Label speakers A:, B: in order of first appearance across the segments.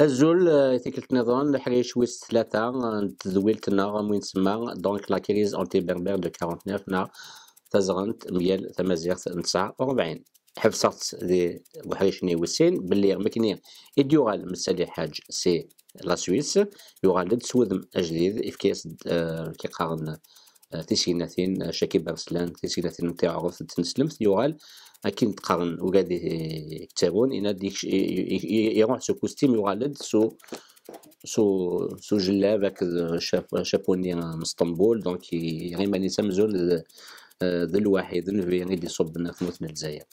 A: الزول تيكلت نظام لحريش ويست ثلاثة تزويلتنا وين تسمى دونك لا كريز اونتي بربر دو 49 نا تزغنت ميال تمازيغت نتسعة وربعين حفصت دي وحريشني وسين بلي مكني ايديوغال مسالي حاج سي لا سويس يوغال تسوذم اجديد افكيس كي قارن تيسيناتين شاكيب أرسلان تيسيناتين تاع تنسلم في يوغال أكين تقارن وقاد يكتبون انا ديك يروح سو كوستيم يوغالد سو سو سو جلاب هاك شابوني من اسطنبول دونك غيماني تمزون ذا الواحد يعني اللي يصب في مثل الجزائر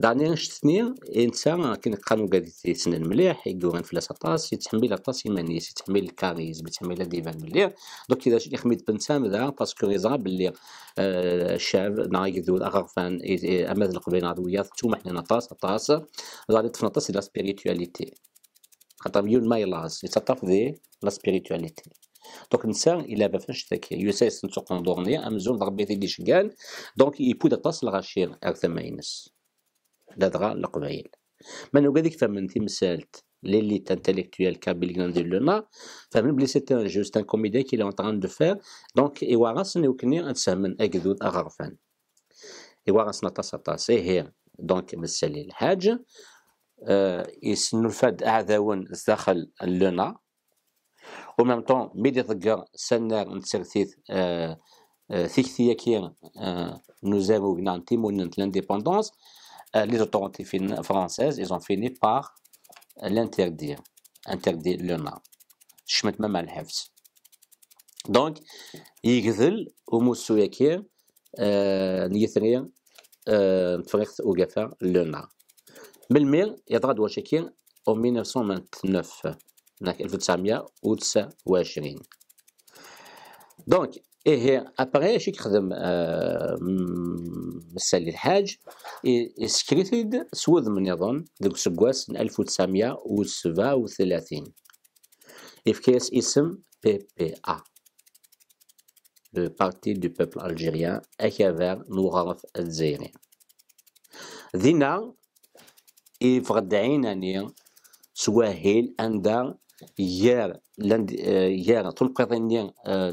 A: دعني نشتني انسان قانون قاعد يتسنن مليح يقورن في اطاس يتحمل اطاس يماني يتحمل الكاريزم يتحمل ديفان مليح دوك اذا يخمد بنسام ذا باسكو يزرى باللي الشاب آه، نايك ذو الاغرفان اماز القبيله العضويه ثم حنا نطاس اطاس غادي تفن اطاس لا سبيريتواليتي خاطر يون ما يلاز يتطرف ذي لا سبيريتواليتي دونك نسى الا ما فاش ذاك يوسا يسنسو قندورني امزون ضربيتي ديشكان دونك يبود اطاس الغشير ارثما ينس ladɣa n leqbayel ma nugad i tfehmem timsalt l'élite intellectuelle kabylie di lena fehmem belli c'est un jeu c'est un comédien qu'il est en train de faire donc iwarasen iwkni ad shmen agdud aɣerfan iwarasen aṭas aṭas ihi donc messali lḥaǧ yesnulfa-d aɛdawen sdaxel lena au même temps mi d-iḍegger sannar n tsertit tikti-agi n uzamug neɣ n timunen n tlandipendance Euh, les autorités françaises, ils ont fini par euh, l'interdire, interdire le nom. Je mets même à l'Hefs. Donc, يقتل وموسو euh, le نيثري تفرقت il y a ميل يضغط واشكي en 1929 1929 Donc. ايه ابغي اش يخدم آه، مسالي الحاج اسكريتيد سوذ من يظن ذو سكواس 1937 يفكيس اسم بي بي ا لو بارتي دو بيبل الجيريان اكافير نوغاف الزيري دينا يفقد عيناني سواهيل اندار hier hier تلقيطيني آه، آه،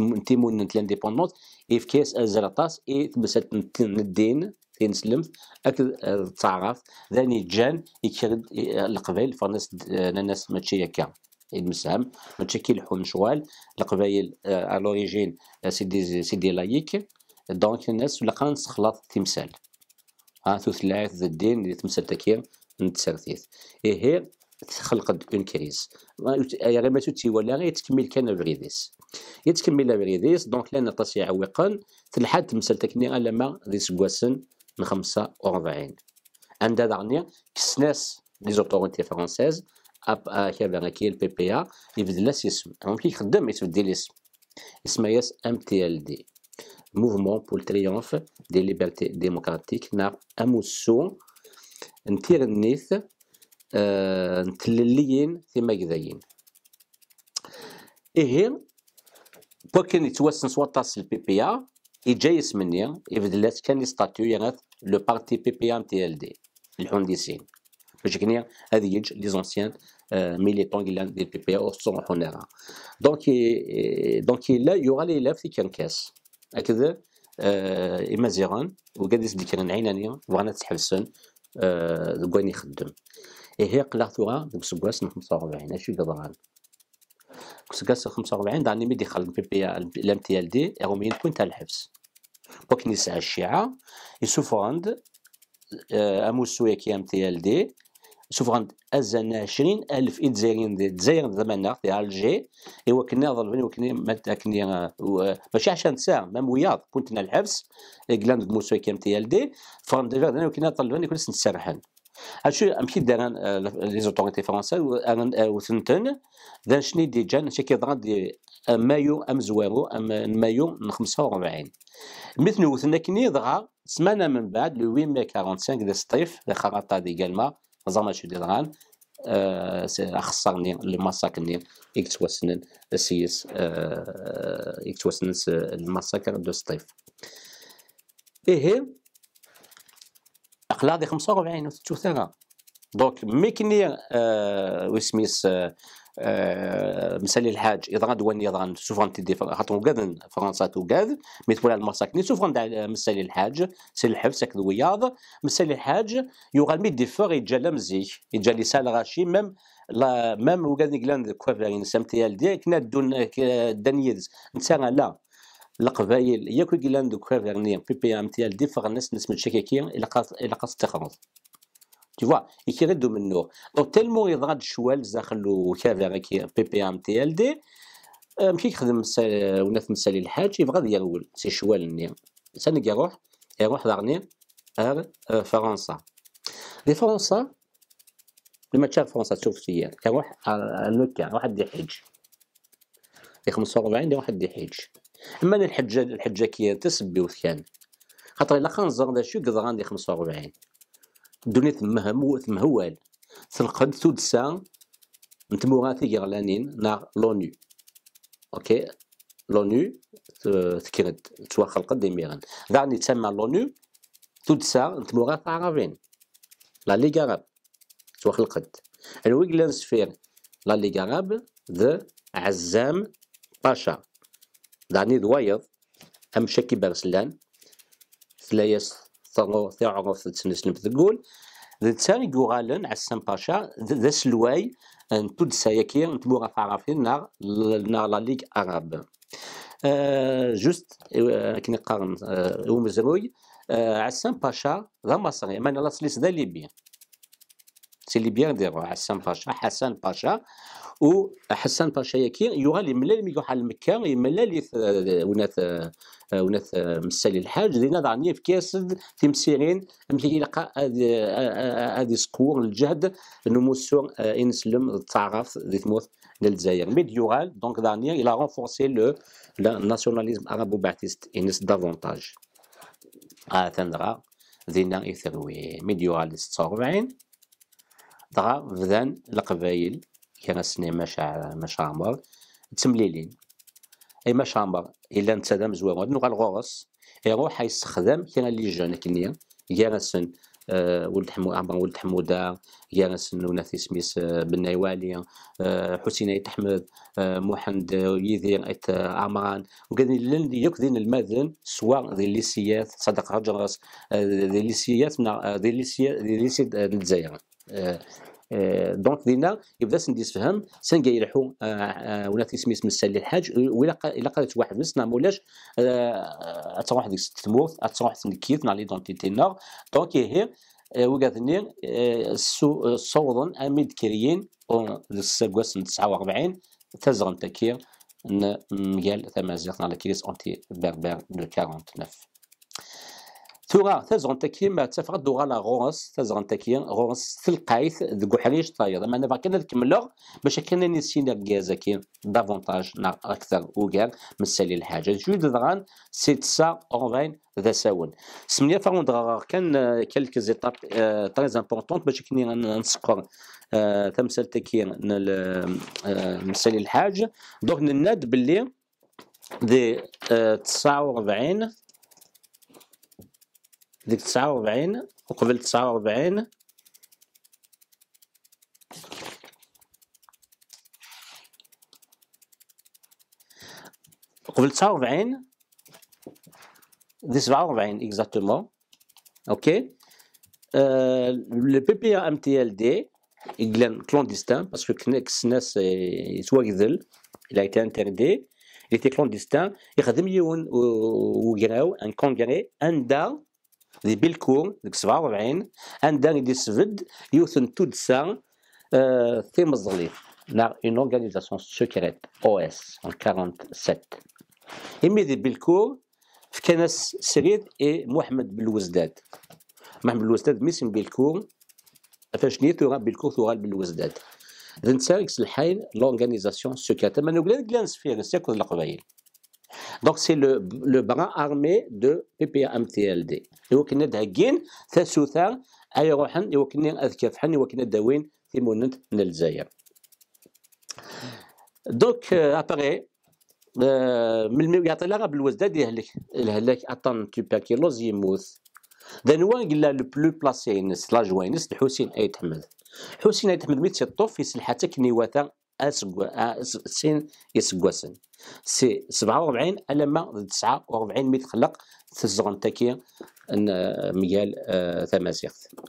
A: نتيمون لانديبوندونس يفكيس الزرطاس آه، اي تبسات الدين فين سلمت اكد تعرف ذاني جان يكرد القبائل فرنس ناس ماشي هكا المسام ماشي كي الحون شوال القبائل على لوريجين سيدي سيدي لايك دونك الناس ولا قان تخلط تمثال ها ثلاث الدين اللي تمثال تاكير نتسرثيث ايه تخلق اون كريز غير ما توتي ولا غير تكمل كان فريديس يتكمل فريديس دونك لان طاسي عويقا تلحد تمثل تكني لما ديس سكواسن من 45 عند دارني كسناس لي زوتوريتي فرونسيز اب بان آه، كي البي بي ا يبدلاس اسم دونك يخدم يتبدل اسم اسمه ياس ام تي ال دي موفمون بو تريونف دي ليبرتي ديموكراتيك نار اموسو نتير النيث آه، نتلليين تلليين ثماكدايين إيه بوكين يتوسن سواطاس البي بي ا يجايس مني يبدلات كان يستاتيو يغاث لو بارتي بي بي ام تي ال دي الهندسين باش كنيا هذه يج لي زونسيان ميليتون كيلان دي بي بي او سون هنا دونك دونك لا يوغا لي لاف في كان كاس هكذا اما زيران وقاد يسدي كان عينانيا بغانا تحبسن دقوان يخدم إيه قلاه ثغا ديك سكواس 45 هادشي سكاس ضران سكواس 45 دعني مي بي الام تي ال دي يغومين كون تاع الحبس بوك يسعى الشيعة آه، أمو أموسو كي ام تي ال دي سوفغند أزان عشرين ألف إدزايرين دي دزاير زمان في ألجي إوا كنا ضربني وكني متاكني آه، ماشي عشان ساعة مام وياض كنتنا الحبس قلان موسو كي ام تي ال دي فرند فيغ وكنا طلبني كنا سنسرحن هادشي ماشي دار آه، لي زوتوريتي فرنسا آه، آه، وثنتن ذا شني دي جان شي كيضران دي مايو ام زوارو ام مايو 45 مثل وثنا كني دغا سمانه من بعد لو 8 مي 45 ذا سطيف ذا خرطه دي قالما زعما شو دي دغان اخصرني الماساكني السيس سيس يكتوسنن الماساكر دو سطيف ايه هذه 45 36 دونك مي كني آه وسميس آه مسالي الحاج يضغط دواني يضغط سوفون تيدي خاطر وكاد فرنسا توكاد مي تولى المساكني سوفون تاع آه، مسالي الحاج سي الحبس هكذا وياض مسالي الحاج يوغا مي دي فور يتجلى مزيك يتجلى سال غاشي ميم لا ميم وكاد نقلان كوافرين سامتيال دي كنا دون دانييلز نتا لا القبائل ياك قلان دوك كافيرني بي بي ام تي ال دي فغنس نسمى الشكاكي الا قاص الا قاص تخرج tu vois et qui reste de يضغط شوال tellement il rad بي zakhlo kaver qui ppm tld مشي يخدم وناف مسالي الحاج يبغى غادي يرول سي شوال ني سنك يروح يروح دارني ار فرنسا لي فرنسا لما تشاف فرنسا تشوف سيار يروح لوكا واحد يحج دي 45 دي واحد يحج اما الحجه كي تسبي كان خاطر الا كان زغ داشي قد غاندي 45 الدنيا تما مو مهوال هوال تلقد تودسا نتموغاثي غيرلانين نا لونو اوكي لونيو تكرد توخلق ديميران غاني تسمى لونيو تودسا نتموغاث عربين لا ليغ عرب القد الويغلانس فير لا ليغ عرب ذا عزام باشا داني دواير أم شاكي بارسلان ثلايس ثغور ثعرف تسنسلم تقول ذا تاني يوغالن عسان باشا ذا سلواي ان تود ياكي نتبوغا فعرفين نار نار لا ليغ أراب أه جوست آه، كني قارن آه، ومزروي آه، عسان باشا ذا مصري مانا سليس ذا ليبيا سي ليبيا ديرو عسان باشا حسان باشا وحسن باشا ياكي ملا لي ميكو حال مكه يملا لي آه، ونات آه، آه، ونات مسالي الحاج دينا ضعني في كاسد مسيرين ملي يلقى هذه سكور الجهد نموسو انسلم تعرف دي تموت للجزائر مي يغال دونك ضعني الى رونفورسي لو ناسيوناليزم ارابو باتيست انس دافونتاج اه تندرا دينا يثروي ميديورال 46 دغا بذان القبايل كنسني مشاعر مشامبر تمليلين اي مشامبر الا انت زوين غادي نوغا الغرس يروح يستخدم كان اللي جانا كنيا كنسن أه ولد حمو عمر ولد حموده يانس وناثي سميس بن نيوالي أه حسين ايت احمد أه محمد يذير ايت آه، عمران وكذا لن يكذن المذن سواء ذي الليسيات صدق هجرس آه، ذي الليسيات آه، ذي الليسيات ذي الليسيات الجزائر دونك دينا يبدا سنديس فهم سان يلحو آه، آه، ولا تسميس السالي الحاج ولا الا قالت واحد مسنا مولاش تروح آه، ديك تموت تروح تنكيت نال نور دونك هي وقاتني صوضا اميد كريين للساقواس 49 تزغن تكير مجال ثمازيغ نال كريس اونتي بربر دو 49 تازغون تاكي ما لا غونس تازغون تاكي غونس تلقايت ذو حريج طاير اما انا باكن نكملو باش كان نسينا كي دافونتاج نا اكثر من سالي الحاجه جود دغان سيتسا اونفين ذا ساون سمية فاون دغار كان كالك زيتاب تري امبورطونت باش كني نسكر تمثال تاكي مسالي الحاج دوغ نناد دي euh, تسعة 49 ديك تسعة وربعين وقبل تسعة وربعين قبل تسعة وربعين دي سبعة وربعين اكزاكتومون اوكي لو بي بي ام تي ال دي كلان كلونديستان باسكو ناس يتواجدل الى تي انتردي il était clandestin, يخدم يون وقراو ان كونغري عند دي بلكور ديك 47 عندا دي سفد يوثن تودسا تيمزغليت لا اون اورغانيزاسيون سكريت او اس 47 إمي دي في كنس سريد اي محمد بالوزداد محمد بالوزداد ميسم بلكور فاش نيت ثورة بالكور بالوزداد ذن سيركس الحين لورغانيزاسيون سكريت ما نقول لك لانس فيها نسيا القبائل دونك سي لو لو برا ارمي دو بي بي ام تي ال دي يمكن اد هكين اي روحن اذكى فحن كافحن داوين في تيموننت من الجزائر دونك ابري euh, euh, من يعطي لها بالوزداد يهلك الهلاك اطن توباكيلوز يموت ذا نوا قال لو بلو بلاسي نس لا جوينس حسين ايت حمد حسين ايت حمد ميت سيطوف سلحتك نيواتا سين آه، يسقوسن سي 47 لما 49 مي تخلق تزغن تاكي ان آه، ميال تمازيغت آه،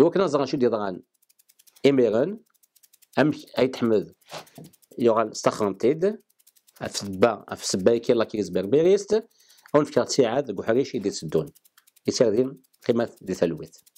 A: إوا كنا زغن شو ديضغان إميرن ام أي تحمد يوغان استخرم تيد أف سبا أف سبا كي لاكيز يزبر اون أو نفكر تساعد بوحريش يدي تسدون يسير دين قيمة دي ثلوث